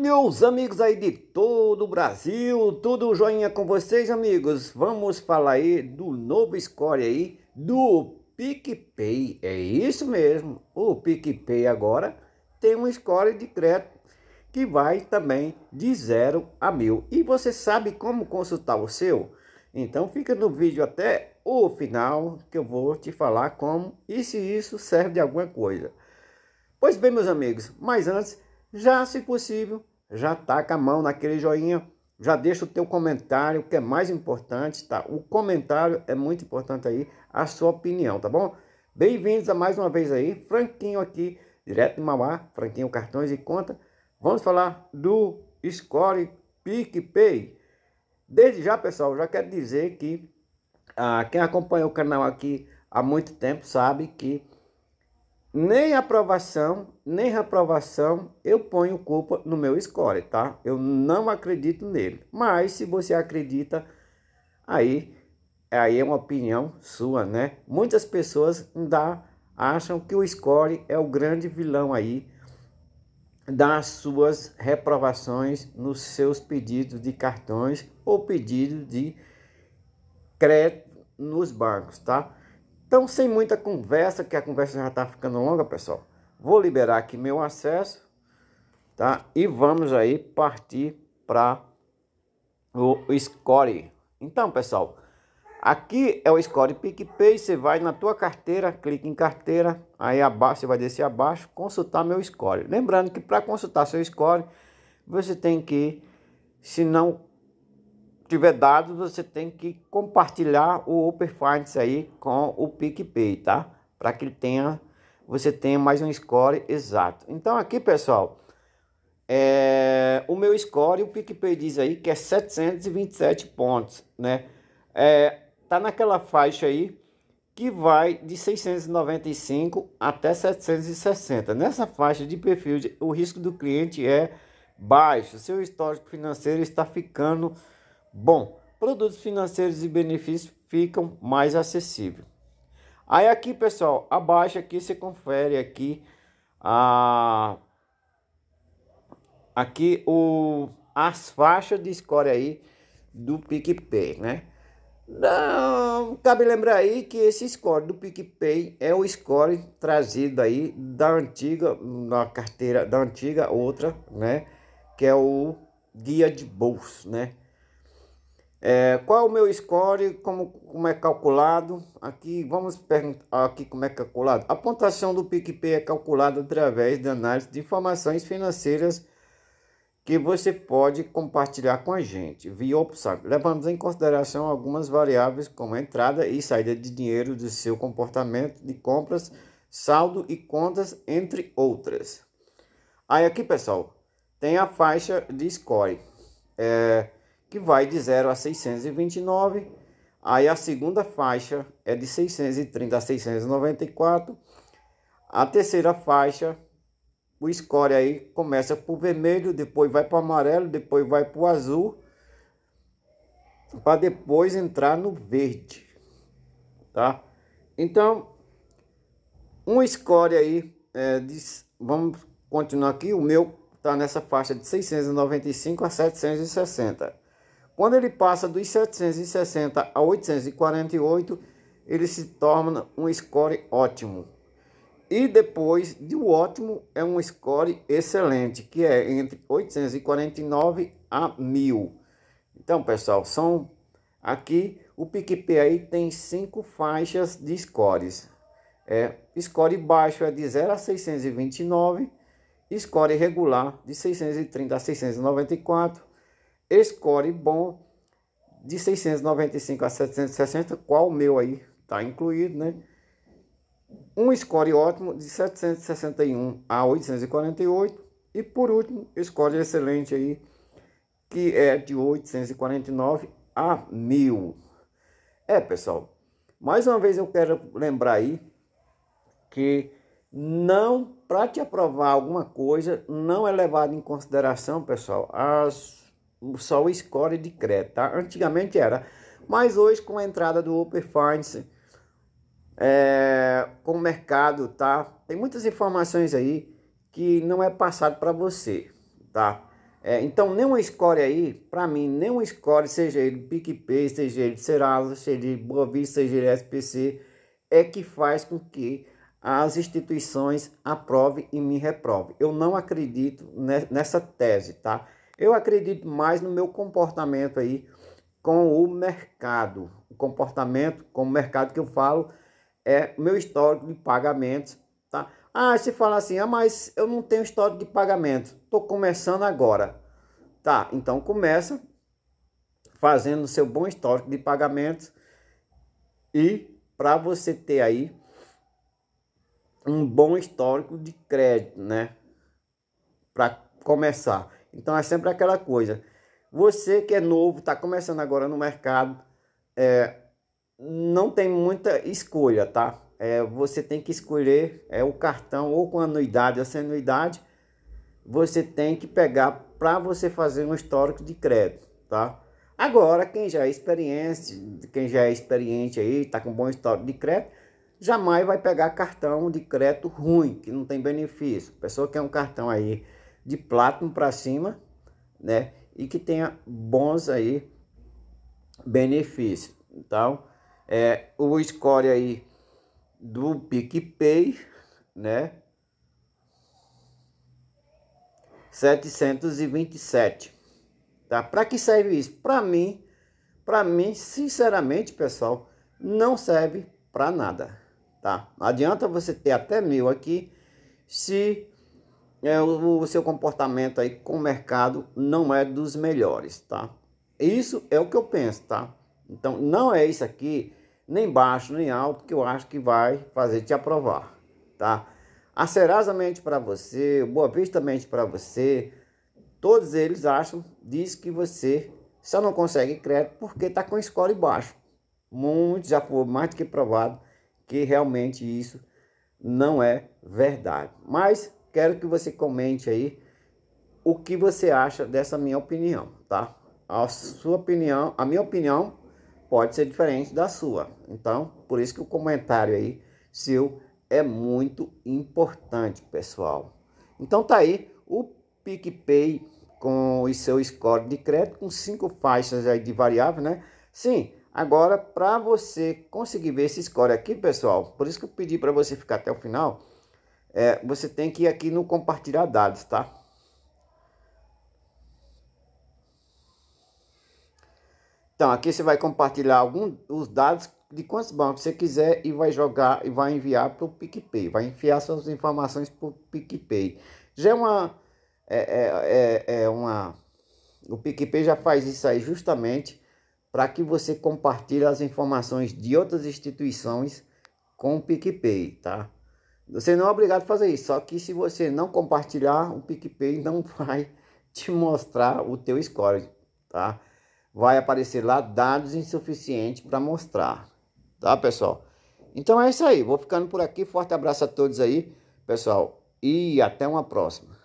Meus amigos aí de todo o Brasil, tudo joinha com vocês, amigos. Vamos falar aí do novo score aí do PicPay. É isso mesmo. O PicPay agora tem um score de crédito que vai também de 0 a mil E você sabe como consultar o seu? Então fica no vídeo até o final que eu vou te falar como e se isso serve de alguma coisa. Pois bem, meus amigos, mas antes já, se possível, já taca a mão naquele joinha, já deixa o teu comentário, que é mais importante, tá? O comentário é muito importante aí, a sua opinião, tá bom? Bem-vindos a mais uma vez aí, Franquinho aqui, direto de Mauá, Franquinho Cartões e Conta. Vamos falar do Score PicPay. Desde já, pessoal, já quero dizer que ah, quem acompanha o canal aqui há muito tempo sabe que nem aprovação, nem reprovação, eu ponho culpa no meu score, tá? Eu não acredito nele. Mas se você acredita, aí, aí é uma opinião sua, né? Muitas pessoas ainda acham que o score é o grande vilão aí das suas reprovações nos seus pedidos de cartões ou pedido de crédito nos bancos, tá? Então, sem muita conversa, que a conversa já está ficando longa, pessoal. Vou liberar aqui meu acesso, tá? E vamos aí partir para o score. Então, pessoal, aqui é o score PicPay. Você vai na tua carteira, clica em carteira, aí abaixo você vai descer abaixo, consultar meu score. Lembrando que para consultar seu score, você tem que, se não tiver dados, você tem que compartilhar o Open Finance aí com o PicPay, tá? Para que ele tenha, você tenha mais um score exato. Então aqui, pessoal, é, o meu score, o PicPay diz aí que é 727 pontos, né? É, tá naquela faixa aí que vai de 695 até 760. Nessa faixa de perfil, o risco do cliente é baixo. Seu histórico financeiro está ficando Bom, produtos financeiros e benefícios ficam mais acessíveis. Aí aqui, pessoal, abaixo aqui você confere aqui a aqui o as faixas de score aí do PicPay, né? Não, cabe lembrar aí que esse score do PicPay é o score trazido aí da antiga na carteira da antiga outra, né? Que é o guia de bolso, né? É, qual é o meu score? Como, como é calculado? Aqui vamos perguntar aqui como é calculado. A pontuação do PicPay é calculada através da análise de informações financeiras que você pode compartilhar com a gente via opção. Levamos em consideração algumas variáveis como entrada e saída de dinheiro do seu comportamento de compras, saldo e contas, entre outras. Aí aqui, pessoal, tem a faixa de score. É, que vai de 0 a 629. Aí a segunda faixa é de 630 a 694. A terceira faixa, o score aí começa por vermelho, depois vai para amarelo, depois vai para o azul, para depois entrar no verde, tá? Então, um score aí, é, de, vamos continuar aqui, o meu está nessa faixa de 695 a 760. Quando ele passa dos 760 a 848, ele se torna um score ótimo. E depois de ótimo é um score excelente, que é entre 849 a 1000. Então, pessoal, são aqui o PicPay tem cinco faixas de scores. É, score baixo é de 0 a 629, score regular de 630 a 694, score bom de 695 a 760, qual o meu aí está incluído, né? Um score ótimo de 761 a 848 e por último, score excelente aí que é de 849 a 1000. É, pessoal, mais uma vez eu quero lembrar aí que não para te aprovar alguma coisa, não é levado em consideração, pessoal, as só o score de crédito, tá? Antigamente era, mas hoje com a entrada do Open Finance, é, com o mercado, tá? Tem muitas informações aí que não é passado para você, tá? É, então, nenhum score aí, para mim, nenhum score, seja ele PicPay, seja ele Serasa, seja ele Boa Vista, seja ele SPC, é que faz com que as instituições aprovem e me reprovem. Eu não acredito nessa tese, tá? Eu acredito mais no meu comportamento aí com o mercado. O comportamento com o mercado que eu falo é o meu histórico de pagamentos, tá? Ah, se fala assim, ah, mas eu não tenho histórico de pagamento, estou começando agora. Tá, então começa fazendo seu bom histórico de pagamentos e para você ter aí um bom histórico de crédito, né? Para começar. Então é sempre aquela coisa. Você que é novo, está começando agora no mercado, é, não tem muita escolha, tá? É, você tem que escolher é, o cartão ou com anuidade ou sem anuidade. Você tem que pegar para você fazer um histórico de crédito, tá? Agora, quem já é experiente, quem já é experiente aí, está com um bom histórico de crédito, jamais vai pegar cartão de crédito ruim, que não tem benefício. pessoa pessoa quer é um cartão aí de plátano para cima, né? E que tenha bons aí benefícios. Então, é, o score aí do PicPay, né? 727. Tá? Para que serve isso? Para mim, para mim, sinceramente, pessoal, não serve para nada, tá? Não adianta você ter até mil aqui se é, o, o seu comportamento aí com o mercado não é dos melhores, tá? Isso é o que eu penso, tá? Então não é isso aqui, nem baixo nem alto, que eu acho que vai fazer te aprovar, tá? A Serasa mente para você, o Boa Vista mente para você, todos eles acham, diz que você só não consegue crédito porque está com score baixo. Muito já foi mais do que provado que realmente isso não é verdade. Mas quero que você comente aí o que você acha dessa minha opinião, tá? A sua opinião, a minha opinião pode ser diferente da sua. Então, por isso que o comentário aí seu é muito importante, pessoal. Então tá aí o PicPay com o seu score de crédito com cinco faixas aí de variável, né? Sim, agora para você conseguir ver esse score aqui, pessoal, por isso que eu pedi para você ficar até o final, é, você tem que ir aqui no compartilhar dados, tá? Então, aqui você vai compartilhar alguns os dados de quantos bancos você quiser e vai jogar e vai enviar para o PicPay. Vai enviar suas informações para o PicPay. Já é uma, é, é, é, é uma... O PicPay já faz isso aí justamente para que você compartilhe as informações de outras instituições com o PicPay, tá? Você não é obrigado a fazer isso, só que se você não compartilhar, o PicPay não vai te mostrar o teu score, tá? Vai aparecer lá dados insuficientes para mostrar, tá, pessoal? Então é isso aí, vou ficando por aqui, forte abraço a todos aí, pessoal, e até uma próxima.